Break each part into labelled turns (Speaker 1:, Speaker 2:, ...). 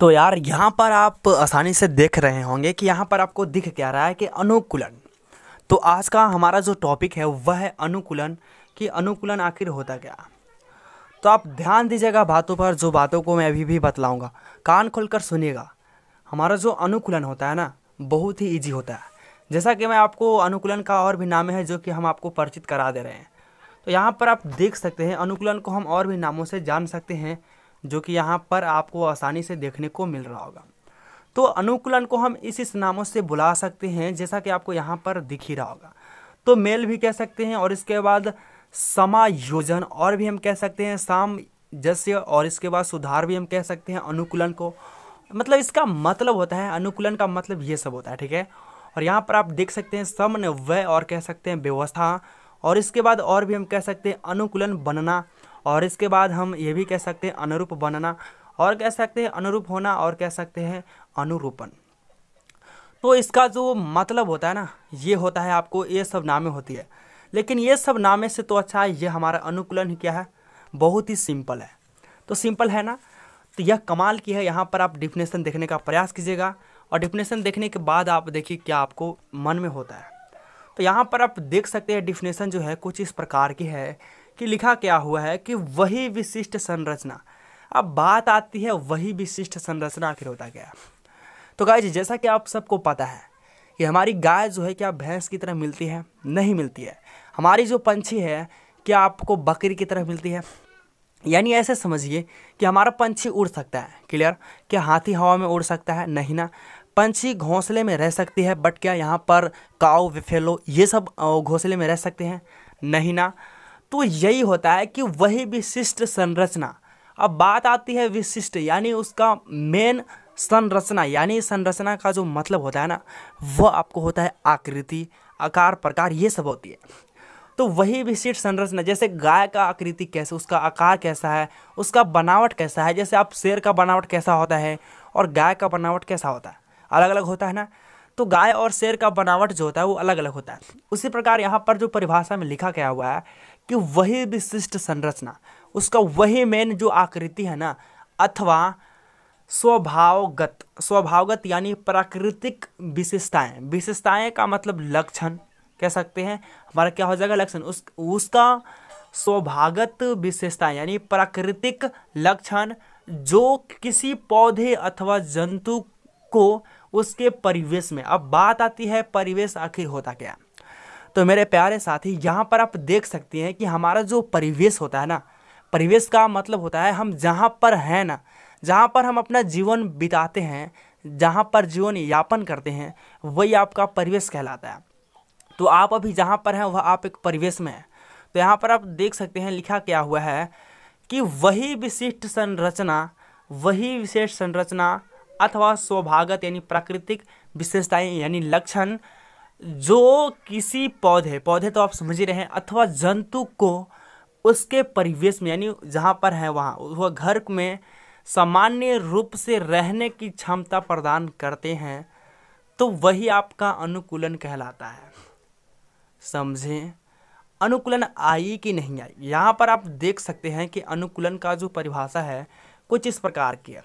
Speaker 1: तो यार यहाँ पर आप आसानी से देख रहे होंगे कि यहाँ पर आपको दिख क्या रहा है कि अनुकूलन तो आज का हमारा जो टॉपिक है वह है अनुकूलन कि अनुकूलन आखिर होता क्या तो आप ध्यान दीजिएगा बातों पर जो बातों को मैं अभी भी बतलाऊँगा कान खोलकर सुनिएगा हमारा जो अनुकूलन होता है ना बहुत ही ईजी होता है जैसा कि मैं आपको अनुकूलन का और भी नाम है जो कि हम आपको परिचित करा दे रहे हैं तो यहाँ पर आप देख सकते हैं अनुकूलन को हम और भी नामों से जान सकते हैं जो कि यहाँ पर आपको आसानी से देखने को मिल रहा होगा तो अनुकूलन को हम इस इस नामों से बुला सकते हैं जैसा कि आपको यहाँ पर दिख ही रहा होगा तो मेल भी कह सकते हैं और इसके बाद समायोजन और भी हम कह सकते हैं जस्य और इसके बाद सुधार भी हम कह सकते हैं अनुकूलन को मतलब इसका मतलब होता है अनुकूलन का मतलब ये सब होता है ठीक है और यहाँ पर आप देख सकते हैं समन्वय और कह सकते हैं व्यवस्था और इसके बाद और भी हम कह सकते हैं अनुकूलन बनना और इसके बाद हम ये भी कह सकते हैं अनुरूप बनना और कह सकते हैं अनुरूप होना और कह सकते हैं अनुरूपण तो इसका जो मतलब होता है ना ये होता है आपको ये सब नामें होती है लेकिन ये सब नामे से तो अच्छा है ये हमारा अनुकूलन क्या है बहुत ही सिंपल है तो सिंपल है ना तो यह कमाल की है यहाँ पर आप डिफिनेशन देखने का प्रयास कीजिएगा और डिफिनेशन देखने के बाद आप देखिए क्या आपको मन में होता है तो यहाँ पर आप देख सकते हैं डिफिनेशन जो है कुछ इस प्रकार की है कि लिखा क्या हुआ है कि वही विशिष्ट संरचना अब बात आती है वही विशिष्ट संरचना आखिर होता क्या तो गाय जैसा कि आप सबको पता है कि हमारी गाय जो है क्या भैंस की तरह मिलती है नहीं मिलती है हमारी जो पंछी है क्या आपको बकरी की तरह मिलती है यानी ऐसे समझिए कि हमारा पंछी उड़ सकता है क्लियर क्या हाथी हवा में उड़ सकता है नहीं ना पंछी घोंसले में रह सकती है बट क्या यहाँ पर काव विफेलो ये सब घोंसले में रह सकते हैं नहीं ना तो यही होता है कि वही विशिष्ट संरचना अब बात आती है विशिष्ट यानी उसका मेन संरचना यानी संरचना का जो मतलब होता है ना वह आपको होता है आकृति आकार प्रकार ये सब होती है तो वही विशिष्ट संरचना जैसे गाय का आकृति कैसे उसका आकार कैसा है उसका बनावट कैसा है जैसे आप शेर का बनावट कैसा होता है और गाय का बनावट कैसा होता है अलग अलग होता है ना तो गाय और शेर का बनावट जो होता है वो अलग अलग होता है उसी प्रकार यहाँ पर जो परिभाषा में लिखा गया हुआ है कि वही विशिष्ट संरचना उसका वही मेन जो आकृति है ना अथवा स्वभावगत स्वभावगत यानी प्राकृतिक विशेषताएं विशेषताएं का मतलब लक्षण कह सकते हैं हमारा क्या हो जाएगा लक्षण उस उसका स्वभागत विशेषताएं यानी प्राकृतिक लक्षण जो किसी पौधे अथवा जंतु को उसके परिवेश में अब बात आती है परिवेश आखिर होता क्या तो मेरे प्यारे साथी यहाँ पर आप देख सकते हैं कि हमारा जो परिवेश होता है ना परिवेश का मतलब होता है हम जहाँ पर हैं ना जहाँ पर हम अपना जीवन बिताते हैं जहाँ पर जीवन यापन करते हैं वही आपका परिवेश कहलाता है तो आप अभी जहाँ पर हैं वह आप एक परिवेश में हैं तो यहाँ पर आप देख सकते हैं लिखा क्या हुआ है कि वही विशिष्ट संरचना वही विशेष संरचना अथवा स्वभागत यानी प्राकृतिक विशेषताएं यानी लक्षण जो किसी पौधे पौधे तो आप समझ ही रहे हैं अथवा जंतु को उसके परिवेश में यानी जहाँ पर है वहाँ वह घर में सामान्य रूप से रहने की क्षमता प्रदान करते हैं तो वही आपका अनुकूलन कहलाता है समझें अनुकूलन आई कि नहीं आई यहाँ पर आप देख सकते हैं कि अनुकूलन का जो परिभाषा है कुछ इस प्रकार की है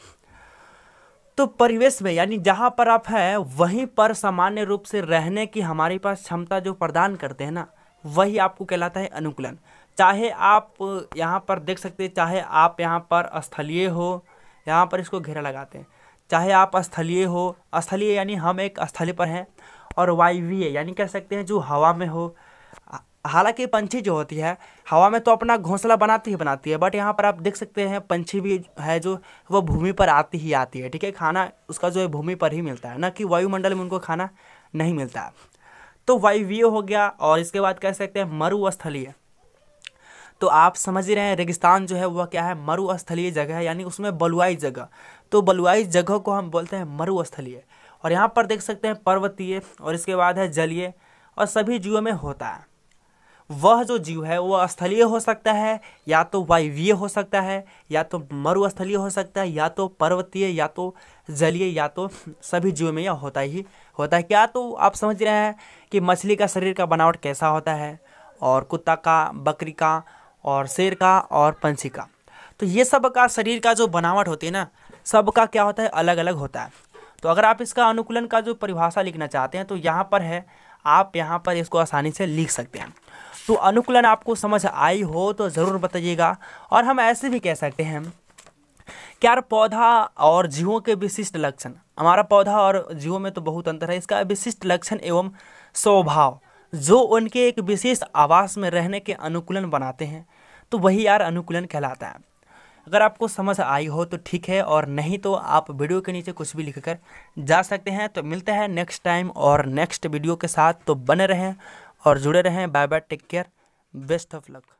Speaker 1: तो परिवेश में यानी जहाँ पर आप हैं वहीं पर सामान्य रूप से रहने की हमारे पास क्षमता जो प्रदान करते हैं ना वही आपको कहलाता है अनुकूलन चाहे आप यहाँ पर देख सकते हैं चाहे आप यहाँ पर स्थलीय हो यहाँ पर इसको घेरा लगाते हैं चाहे आप स्थलीय हो स्थलीय यानी हम एक स्थली पर हैं और वायवीय यानी कह सकते हैं जो हवा में हो हालांकि पंछी जो होती है हवा में तो अपना घोंसला बनाती ही बनाती है बट यहाँ पर आप देख सकते हैं पंछी भी है जो वो भूमि पर आती ही आती है ठीक है खाना उसका जो है भूमि पर ही मिलता है ना कि वायुमंडल में उनको खाना नहीं मिलता तो वायुवीय हो गया और इसके बाद कह सकते हैं मरुस्थलीय तो आप समझ ही रहे हैं रेगिस्तान जो है वह क्या है मरुस्थलीय जगह है यानी उसमें बलुआई जगह तो बलुआई जगह को हम बोलते हैं मरुस्थलीय और यहाँ पर देख सकते हैं पर्वतीय और इसके बाद है जलीय और सभी जीवों में होता है वह जो जीव है वह स्थलीय हो सकता है या तो वायवीय हो सकता है या तो मरुस्थलीय हो सकता है या तो पर्वतीय या तो जलीय या तो सभी जीवों में यह होता ही होता है क्या तो आप समझ रहे हैं कि मछली का शरीर का बनावट कैसा होता है और कुत्ता का बकरी का और शेर का और पंछी का तो ये सब का शरीर का जो बनावट होती है ना सब का क्या होता है अलग अलग होता है तो अगर आप इसका अनुकूलन का जो परिभाषा लिखना चाहते हैं तो यहाँ पर है आप यहाँ पर इसको आसानी से लिख सकते हैं तो अनुकूलन आपको समझ आई हो तो ज़रूर बताइएगा और हम ऐसे भी कह सकते हैं कि यार पौधा और जीवों के विशिष्ट लक्षण हमारा पौधा और जीवों में तो बहुत अंतर है इसका विशिष्ट लक्षण एवं स्वभाव जो उनके एक विशेष आवास में रहने के अनुकूलन बनाते हैं तो वही यार अनुकूलन कहलाता है अगर आपको समझ आई हो तो ठीक है और नहीं तो आप वीडियो के नीचे कुछ भी लिख कर जा सकते हैं तो मिलते हैं नेक्स्ट टाइम और नेक्स्ट वीडियो के साथ तो बने रहें और जुड़े रहें bye bye take care best of luck